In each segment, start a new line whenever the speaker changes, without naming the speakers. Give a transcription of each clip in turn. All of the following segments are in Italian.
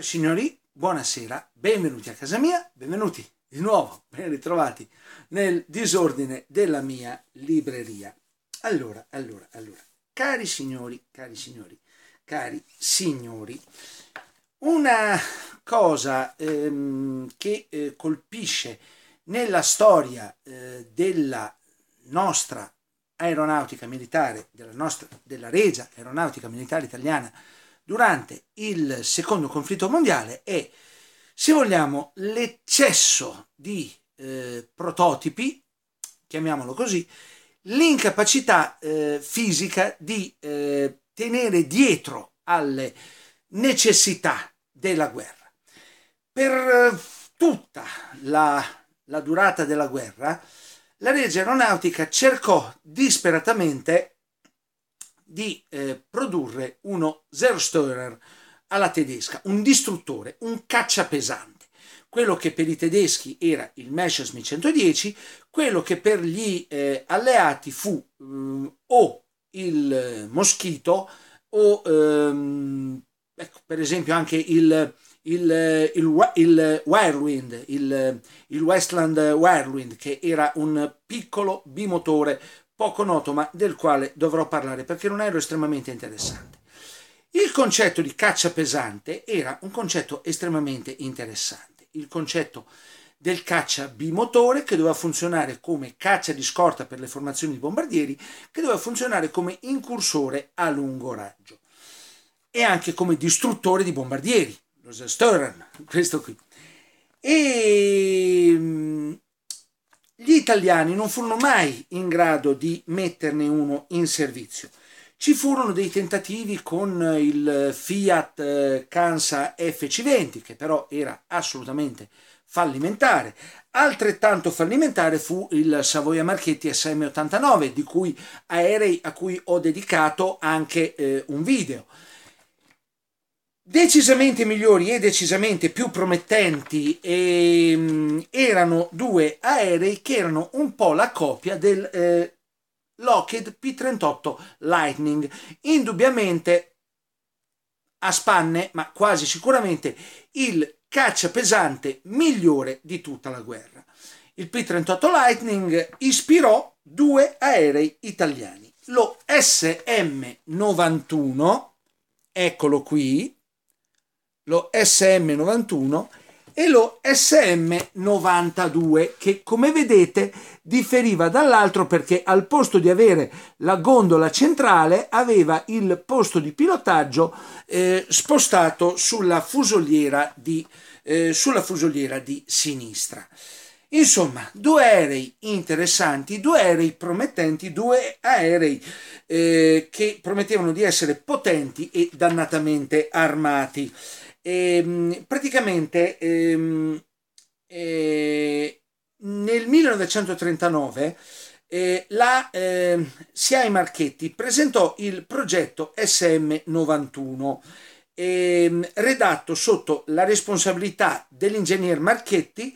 Signori, buonasera, benvenuti a casa mia, benvenuti di nuovo, ben ritrovati nel disordine della mia libreria. Allora, allora, allora, cari signori, cari signori, cari signori, una cosa ehm, che eh, colpisce nella storia eh, della nostra aeronautica militare, della, nostra, della regia aeronautica militare italiana, durante il secondo conflitto mondiale e, se vogliamo, l'eccesso di eh, prototipi, chiamiamolo così, l'incapacità eh, fisica di eh, tenere dietro alle necessità della guerra. Per eh, tutta la, la durata della guerra, la legge aeronautica cercò disperatamente di eh, produrre uno Zerstörer alla tedesca, un distruttore, un caccia pesante. Quello che per i tedeschi era il Messerschmitt 110, quello che per gli eh, alleati fu eh, o il eh, Moschito o ehm, ecco, per esempio anche il, il, eh, il, il Whirlwind, il, il Westland Whirlwind, che era un piccolo bimotore poco noto ma del quale dovrò parlare perché non ero estremamente interessante. Il concetto di caccia pesante era un concetto estremamente interessante, il concetto del caccia bimotore che doveva funzionare come caccia di scorta per le formazioni di bombardieri, che doveva funzionare come incursore a lungo raggio e anche come distruttore di bombardieri, lo Stern, questo qui. E mm, gli italiani non furono mai in grado di metterne uno in servizio. Ci furono dei tentativi con il Fiat eh, Kansa FC20, che però era assolutamente fallimentare. Altrettanto fallimentare fu il Savoia Marchetti SM89, di cui aerei a cui ho dedicato anche eh, un video. Decisamente migliori e decisamente più promettenti ehm, erano due aerei che erano un po' la copia del eh, Lockheed P-38 Lightning. Indubbiamente a spanne, ma quasi sicuramente il caccia pesante migliore di tutta la guerra. Il P-38 Lightning ispirò due aerei italiani. Lo SM-91, eccolo qui, lo SM91 e lo SM92 che come vedete differiva dall'altro perché al posto di avere la gondola centrale aveva il posto di pilotaggio eh, spostato sulla fusoliera, di, eh, sulla fusoliera di sinistra. Insomma, due aerei interessanti, due aerei promettenti, due aerei eh, che promettevano di essere potenti e dannatamente armati. E, ehm, praticamente ehm, eh, nel 1939 eh, la eh, SIAE Marchetti presentò il progetto SM91 ehm, redatto sotto la responsabilità dell'ingegner Marchetti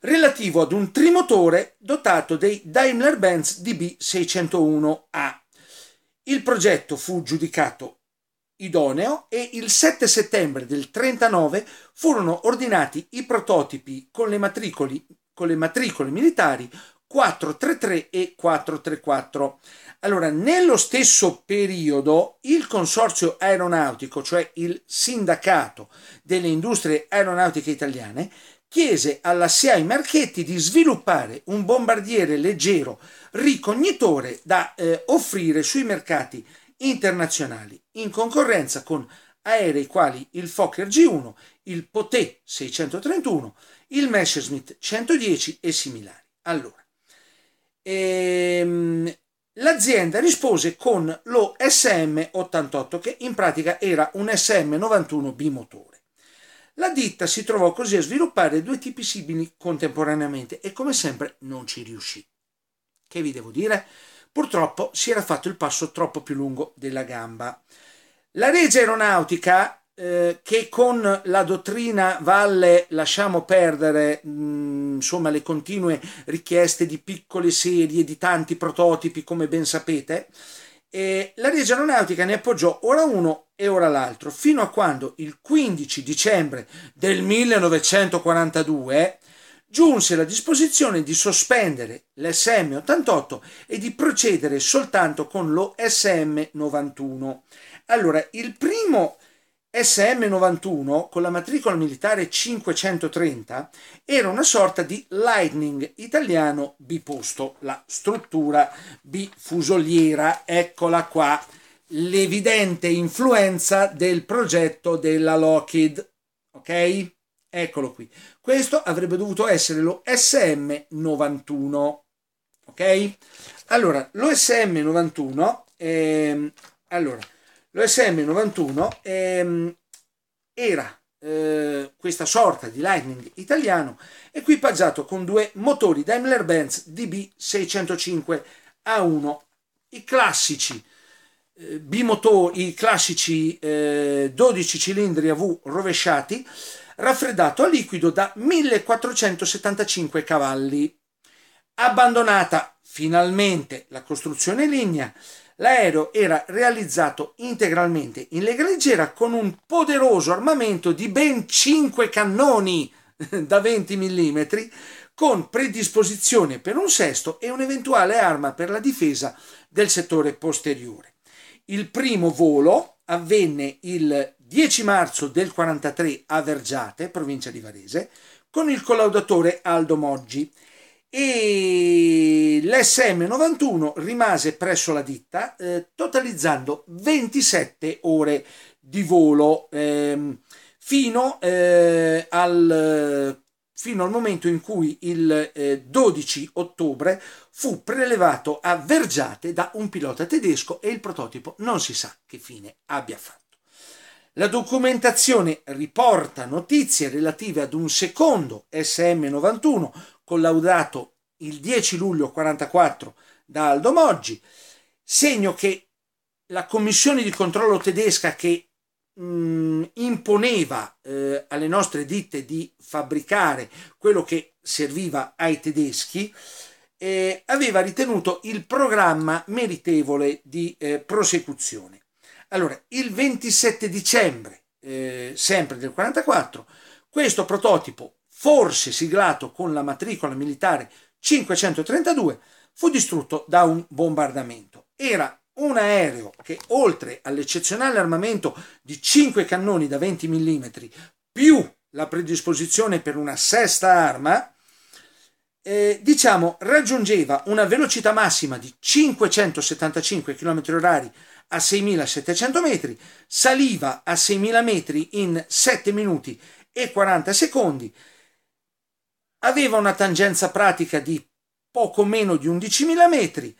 relativo ad un trimotore dotato dei Daimler-Benz DB601A. Il progetto fu giudicato idoneo e il 7 settembre del 39 furono ordinati i prototipi con le, con le matricole militari 433 e 434. Allora, nello stesso periodo il consorzio aeronautico, cioè il sindacato delle industrie aeronautiche italiane, chiese alla SIAI Marchetti di sviluppare un bombardiere leggero ricognitore da eh, offrire sui mercati internazionali in concorrenza con aerei quali il Fokker G1, il Poté 631, il Messerschmitt 110 e similari. Allora, ehm, l'azienda rispose con lo SM88 che in pratica era un SM91 bimotore. La ditta si trovò così a sviluppare due tipi simili contemporaneamente e come sempre non ci riuscì. Che vi devo dire? Purtroppo si era fatto il passo troppo più lungo della gamba. La Regia Aeronautica, eh, che con la dottrina Valle lasciamo perdere mh, mm, insomma, le continue richieste di piccole serie, di tanti prototipi, come ben sapete, eh, la Regia Aeronautica ne appoggiò ora uno e ora l'altro, fino a quando il 15 dicembre del 1942 giunse la disposizione di sospendere l'SM88 e di procedere soltanto con lo SM91. Allora, il primo SM91 con la matricola militare 530 era una sorta di Lightning italiano biposto, la struttura bifusoliera, eccola qua, l'evidente influenza del progetto della Lockheed, ok? Eccolo qui. Questo avrebbe dovuto essere lo SM91. Ok? Allora, lo SM91, ehm, allora, lo SM91 ehm, era eh, questa sorta di Lightning italiano, equipaggiato con due motori Daimler-Benz DB605 A1, i classici eh, bimotori, i classici 12 eh, cilindri AV rovesciati raffreddato a liquido da 1475 cavalli. Abbandonata finalmente la costruzione lignea, l'aereo era realizzato integralmente in lega leggera con un poderoso armamento di ben 5 cannoni da 20 mm con predisposizione per un sesto e un'eventuale arma per la difesa del settore posteriore. Il primo volo avvenne il 10 marzo del 43 a Vergiate, provincia di Varese, con il collaudatore Aldo Moggi e l'SM91 rimase presso la ditta eh, totalizzando 27 ore di volo eh, fino, eh, al, fino, al, momento in cui il 12 eh, ottobre fu prelevato a Vergiate da un pilota tedesco e il prototipo non si sa che fine abbia fatto. La documentazione riporta notizie relative ad un secondo SM91 collaudato il 10 luglio 1944 da Aldo Moggi, segno che la commissione di controllo tedesca che mh, mm, imponeva eh, alle nostre ditte di fabbricare quello che serviva ai tedeschi eh, aveva ritenuto il programma meritevole di eh, prosecuzione. Allora, il 27 dicembre, eh, sempre del 44, questo prototipo, forse siglato con la matricola militare 532, fu distrutto da un bombardamento. Era un aereo che, oltre all'eccezionale armamento di 5 cannoni da 20 mm, più la predisposizione per una sesta arma, eh, diciamo, raggiungeva una velocità massima di 575 km h a 6.700 metri, saliva a 6.000 metri in 7 minuti e 40 secondi, aveva una tangenza pratica di poco meno di 11.000 metri,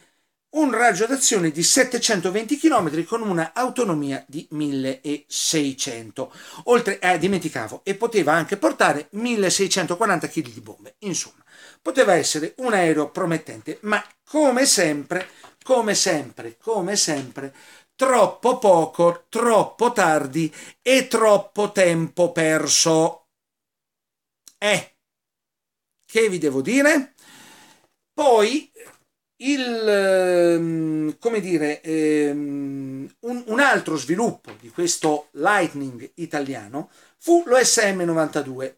un raggio d'azione di 720 km con una autonomia di 1600. Oltre, eh, dimenticavo, e poteva anche portare 1640 kg di bombe. Insomma, poteva essere un aereo promettente, ma come sempre, come sempre, come sempre, troppo poco, troppo tardi e troppo tempo perso. Eh, che vi devo dire? Poi il, ehm, come dire, ehm, un, un, altro sviluppo di questo Lightning italiano fu l'OSM 92.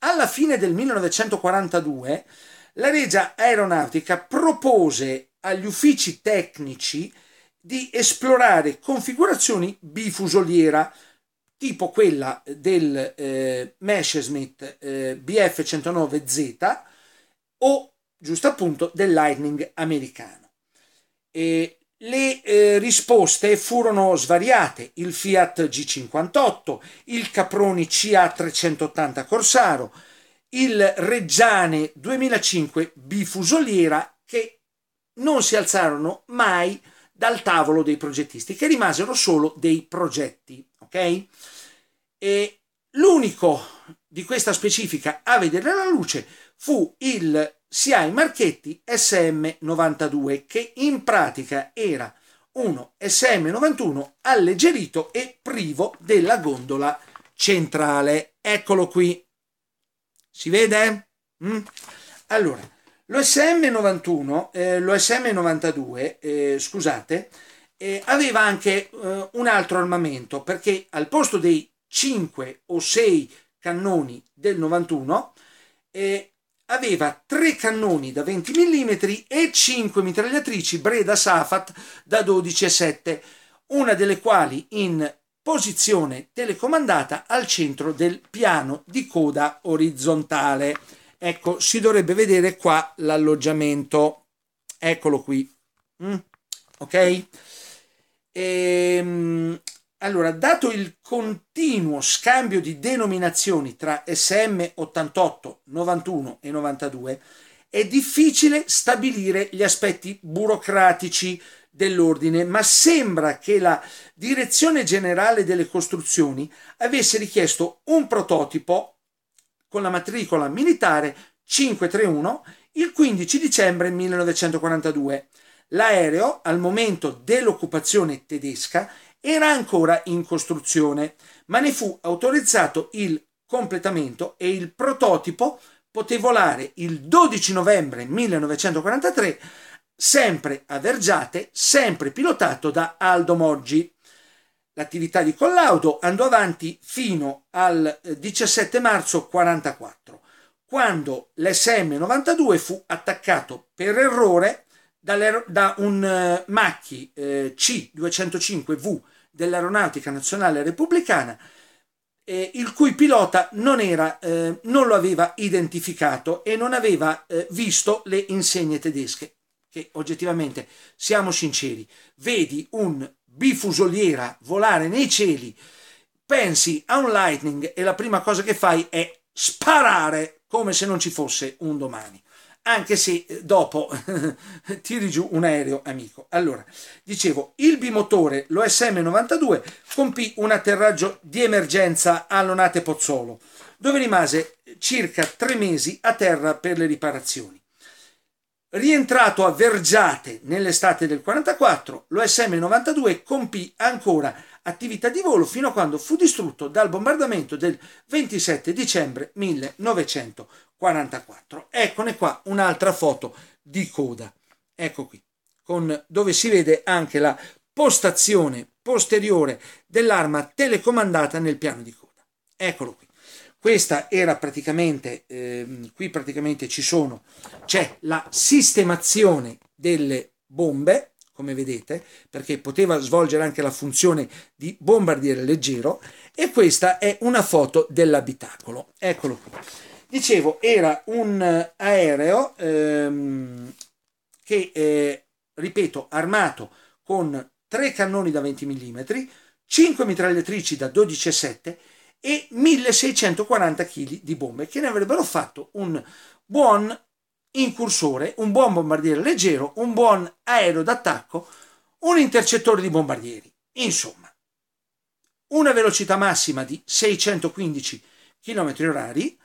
Alla fine del 1942 la Regia Aeronautica propose agli uffici tecnici di esplorare configurazioni bifusoliera tipo quella del eh, Messerschmitt eh, BF109Z o giusto appunto del Lightning americano. E le eh, risposte furono svariate, il Fiat G58, il Caproni CA380 Corsaro, il Reggiane 2005 bifusoliera che non si alzarono mai dal tavolo dei progettisti, che rimasero solo dei progetti. Ok? E l'unico di questa specifica a vedere la luce fu il CI Marchetti SM92, che in pratica era uno SM91 alleggerito e privo della gondola centrale. Eccolo qui. Si vede? Mm? Allora, L'OSM91, eh, l'OSM92, eh, scusate, eh, aveva anche eh, un altro armamento perché al posto dei 5 o 6 cannoni del 91 eh, aveva 3 cannoni da 20 mm e 5 mitragliatrici Breda Safat da 12 e 7, una delle quali in posizione telecomandata al centro del piano di coda orizzontale. Ecco, si dovrebbe vedere qua l'alloggiamento. Eccolo qui. Mm? Ok? Ehm, allora, dato il continuo scambio di denominazioni tra SM88, 91 e 92, è difficile stabilire gli aspetti burocratici dell'ordine, ma sembra che la direzione generale delle costruzioni avesse richiesto un prototipo con la matricola militare 531 il 15 dicembre 1942. L'aereo, al momento dell'occupazione tedesca, era ancora in costruzione, ma ne fu autorizzato il completamento e il prototipo poté volare il 12 novembre 1943, sempre a Vergiate, sempre pilotato da Aldo Moggi. L'attività di collaudo andò avanti fino al 17 eh, marzo 1944, quando l'SM-92 fu attaccato per errore da un eh, Macchi eh, C-205V dell'Aeronautica Nazionale Repubblicana, il cui pilota non, era, non, lo aveva identificato e non aveva visto le insegne tedesche, che oggettivamente, siamo sinceri, vedi un bifusoliera volare nei cieli, pensi a un lightning e la prima cosa che fai è sparare come se non ci fosse un domani anche se eh, dopo tiri giù un aereo amico. Allora, dicevo, il bimotore, losm 92 compì un atterraggio di emergenza a Lonate Pozzolo, dove rimase circa tre mesi a terra per le riparazioni. Rientrato a Vergiate nell'estate del 44, l'OSM-92 compì ancora attività di volo fino a quando fu distrutto dal bombardamento del 27 dicembre 1944. Eccone qua un'altra foto di coda. Ecco qui, con, dove si vede anche la postazione posteriore dell'arma telecomandata nel piano di coda. Eccolo qui. Questa era praticamente, eh, qui praticamente ci sono, c'è la sistemazione delle bombe, come vedete, perché poteva svolgere anche la funzione di bombardiere leggero e questa è una foto dell'abitacolo. Eccolo qui. Dicevo, era un aereo ehm, che, eh, ripeto, armato con tre cannoni da 20 mm, 5 mitragliatrici da 12,7 e 1640 kg di bombe che ne avrebbero fatto un buon incursore, un buon bombardiere leggero, un buon aereo d'attacco, un intercettore di bombardieri. Insomma, una velocità massima di 615 km/h,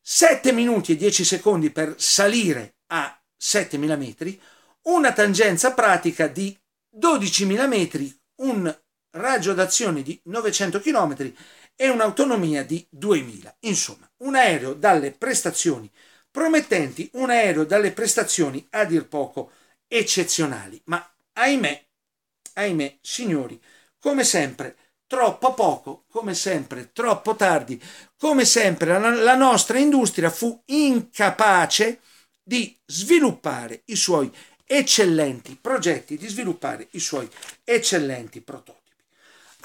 7 minuti e 10 secondi per salire a 7000 metri, una tangenza pratica di 12.000 metri, un raggio d'azione di 900 km e un'autonomia di 2000. Insomma, un aereo dalle prestazioni promettenti, un aereo dalle prestazioni a dir poco eccezionali. Ma ahimè, ahimè, signori, come sempre, troppo poco, come sempre, troppo tardi, come sempre, la, la nostra industria fu incapace di sviluppare i suoi eccellenti progetti, di sviluppare i suoi eccellenti prototipi.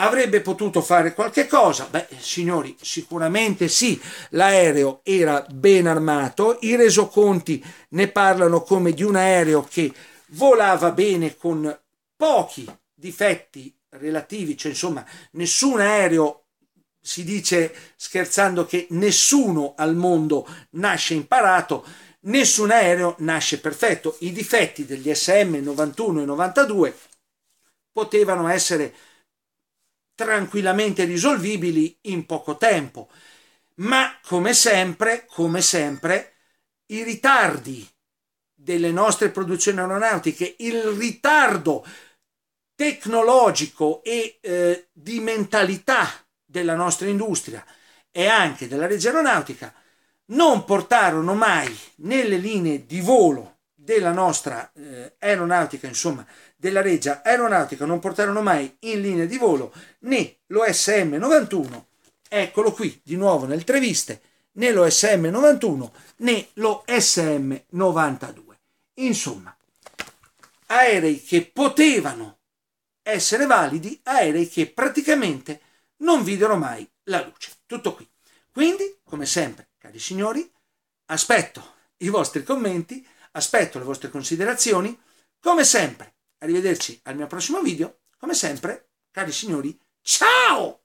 Avrebbe potuto fare qualche cosa? Beh, signori, sicuramente sì, l'aereo era ben armato, i resoconti ne parlano come di un aereo che volava bene con pochi difetti relativi, cioè insomma nessun aereo si dice scherzando che nessuno al mondo nasce imparato, nessun aereo nasce perfetto. I difetti degli SM 91 e 92 potevano essere tranquillamente risolvibili in poco tempo. Ma come sempre, come sempre, i ritardi delle nostre produzioni aeronautiche, il ritardo tecnologico e eh, di mentalità della nostra industria e anche della regia aeronautica non portarono mai nelle linee di volo della nostra eh, aeronautica, insomma, della Regia Aeronautica non portarono mai in linea di volo né l'OSM 91, eccolo qui di nuovo nel Treviste, né l'OSM 91 né l'OSM 92. Insomma, aerei che potevano essere validi, aerei che praticamente non videro mai la luce. Tutto qui. Quindi, come sempre, cari signori, aspetto i vostri commenti, aspetto le vostre considerazioni. Come sempre, Arrivederci al mio prossimo video. Come sempre, cari signori, ciao!